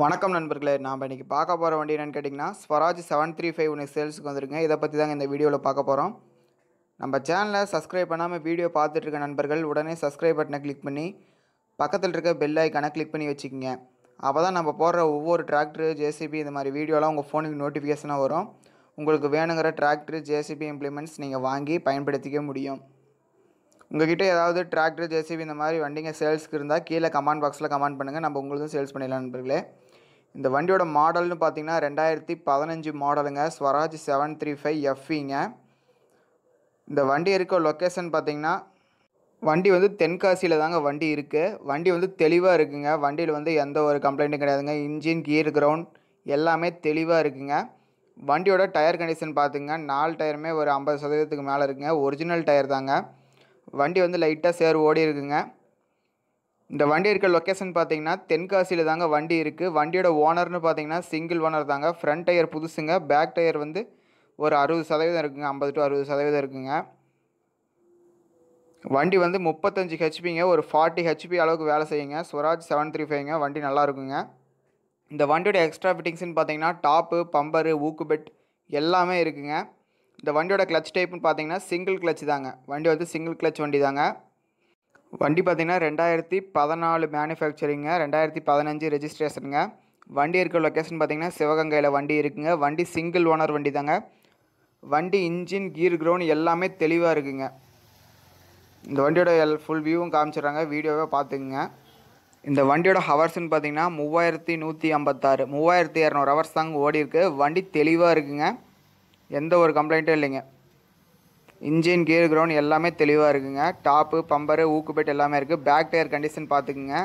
வணக்கம் நண்பர்களே நாம் இன்றைக்கி பார்க்க போகிற வண்டி என்னென்னு கேட்டிங்கன்னா ஸ்வராஜ் செவன் த்ரீ ஃபைவ் ஒன்று சேல்ஸுக்கு வந்துருங்க இதை பற்றி தாங்க இந்த வீடியோவில் பார்க்க போகிறோம் நம்ம சேனலை சப்ஸ்கிரைப் பண்ணாமல் வீடியோ பார்த்துட்ருக்க நண்பர்கள் உடனே சப்ஸ்கிரைப் பட்டனை கிளிக் பண்ணி பக்கத்தில் இருக்க பெல் ஐக்கானை கிளிக் பண்ணி வச்சுக்கோங்க அப்போ தான் நம்ம போடுற ஒவ்வொரு டிராக்டர் ஜேசிபி இந்த மாதிரி வீடியோலாம் உங்கள் ஃபோனுக்கு நோட்டிஃபிகேஷனாக வரும் உங்களுக்கு வேணுங்கிற டிராக்டர் ஜேசிபி இம்ப்ளிமெண்ட்ஸ் நீங்கள் வாங்கி பயன்படுத்திக்க முடியும் உங்ககிட்ட ஏதாவது டிராக்டர் ஜேசிபி இந்த மாதிரி வண்டிங்க சேல்ஸ்க்கு இருந்தால் கீழே கமெண்ட் பாக்ஸில் கமெண்ட் பண்ணுங்கள் நம்ம உங்களுக்கும் சேல்ஸ் பண்ணிடலாம் நண்பர்களே இந்த வண்டியோட மாடல்னு பார்த்தீங்கன்னா ரெண்டாயிரத்தி பதினஞ்சு மாடலுங்க ஸ்வராஜ் செவன் த்ரீ ஃபைவ் எஃப்இங்க இந்த வண்டி இருக்க லொக்கேஷன் பார்த்தீங்கன்னா வண்டி வந்து தென்காசியில் தாங்க வண்டி இருக்குது வண்டி வந்து தெளிவாக இருக்குங்க வண்டியில் வந்து எந்த ஒரு கம்ப்ளைண்ட்டும் கிடையாதுங்க இன்ஜின் கியர் கிரவுண்ட் எல்லாமே தெளிவாக இருக்குங்க வண்டியோட டயர் கண்டிஷன் பார்த்துங்க நாலு டயருமே ஒரு ஐம்பது சதவீதத்துக்கு மேலே இருக்குங்க ஒரிஜினல் டயர் தாங்க வண்டி வந்து லைட்டாக சேர் ஓடி இருக்குங்க இந்த வண்டி இருக்க லொக்கேஷன் பார்த்தீங்கன்னா தென்காசியில் தாங்க வண்டி இருக்குது வண்டியோட ஓனர்னு பார்த்தீங்கன்னா சிங்கிள் ஓனர் தாங்க ஃப்ரண்ட் டயர் புதுசுங்க பேக் டயர் வந்து ஒரு அறுபது சதவீதம் இருக்குங்க ஐம்பது டு அறுபது சதவீதம் இருக்குங்க வண்டி வந்து முப்பத்தஞ்சு ஹெச்பிங்க ஒரு ஃபார்ட்டி ஹெச்பி அளவுக்கு வேலை செய்யுங்க ஸ்வராஜ் செவன் த்ரீ ஃபைவ்ங்க வண்டி நல்லா இருக்குங்க இந்த வண்டியோட எக்ஸ்ட்ரா ஃபிட்டிங்ஸ்னு பார்த்தீங்கன்னா டாப்பு பம்பரு ஊக்கு பெட் எல்லாமே இருக்குங்க இந்த வண்டியோட கிளச் டைப்புன்னு பார்த்தீங்கன்னா சிங்கிள் கிளச் தாங்க வண்டி வந்து சிங்கிள் கிளச் வண்டி தாங்க வண்டி பார்த்திங்கன்னா ரெண்டாயிரத்தி பதினாலு மேனுஃபேக்சரிங்க ரெண்டாயிரத்தி பதினஞ்சு ரெஜிஸ்ட்ரேஷனுங்க வண்டி இருக்கிற லொக்கேஷன் பார்த்திங்கன்னா சிவகங்கையில் வண்டி இருக்குங்க வண்டி சிங்கிள் ஓனர் வண்டி தாங்க வண்டி இன்ஜின் கீர் க்ரௌண்ட் எல்லாமே தெளிவாக இருக்குங்க இந்த வண்டியோட எல் ஃபுல் வியூவும் காமிச்சிடுறாங்க வீடியோவே பார்த்துக்குங்க இந்த வண்டியோட ஹவர்ஸ்னு பார்த்திங்கன்னா மூவாயிரத்தி நூற்றி ஐம்பத்தாறு மூவாயிரத்தி இரநூறு ஹவர்ஸ் தாங்க ஓடி இருக்குது வண்டி தெளிவாக இருக்குங்க எந்த ஒரு கம்ப்ளைண்ட்டும் இல்லைங்க இன்ஜின் கியர் கிரவுண்ட் எல்லாமே தெளிவாக இருக்குங்க டாப்பு பம்பரு ஊக்கு பெட் எல்லாமே இருக்குது பேக் டயர் கண்டிஷன் பார்த்துக்குங்க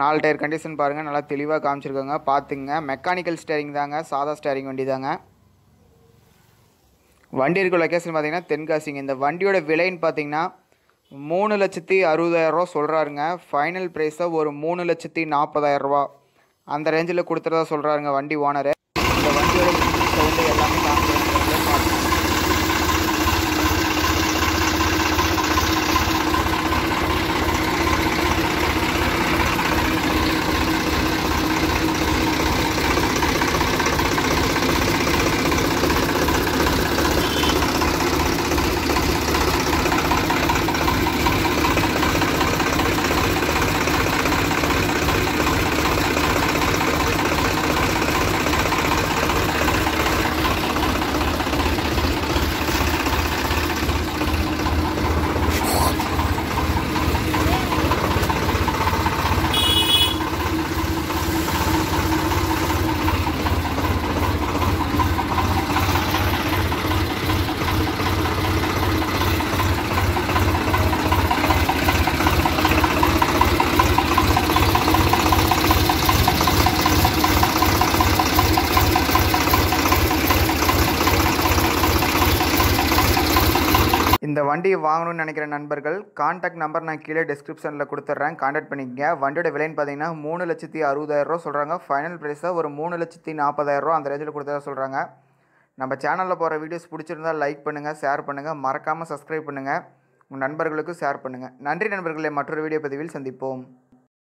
நாலு டயர் கண்டிஷன் பாருங்கள் நல்லா தெளிவாக காமிச்சிருக்கோங்க பார்த்துங்க மெக்கானிக்கல் ஸ்டேரிங் தாங்க சாதா ஸ்டேரிங் வண்டி தாங்க வண்டி இருக்க லொக்கேஷன் பார்த்திங்கன்னா தென்காசிங்க இந்த வண்டியோட விலைன்னு பார்த்தீங்கன்னா மூணு லட்சத்தி அறுபதாயிரரூவா சொல்கிறாருங்க ஃபைனல் ப்ரைஸாக ஒரு மூணு லட்சத்தி நாற்பதாயிரரூவா அந்த ரேஞ்சில் கொடுத்துறதா சொல்கிறாருங்க வண்டி ஓனரு இந்த வண்டியை வாங்கணும்னு நினைக்கிற நண்பர்கள் கான்டாக்ட் நம்பர் நான் கீழே டிஸ்கிரிப்ஷனில் கொடுத்துட்றேன் கான்டாக்ட் பண்ணிக்கங்க வண்டியோட விலைன்னு பார்த்தீங்கன்னா மூணு லட்சத்தி அறுபதாயிரரூவா சொல்கிறாங்க ஃபைனல் ப்ரைஸாக ஒரு மூணு லட்சத்தி நாற்பதாயிரரூவா அந்த ரேஞ்சில் கொடுத்ததாக சொல்கிறாங்க நம்ம சேனலில் போகிற வீடியோஸ் பிடிச்சிருந்தால் லைக் பண்ணுங்கள் ஷேர் பண்ணுங்கள் மறக்காமல் சப்ஸ்கிரைப் பண்ணுங்கள் உங்கள் நண்பர்களுக்கும் ஷேர் பண்ணுங்கள் நன்றி நண்பர்களே மற்றொரு வீடியோ பதிவில் சந்திப்போம்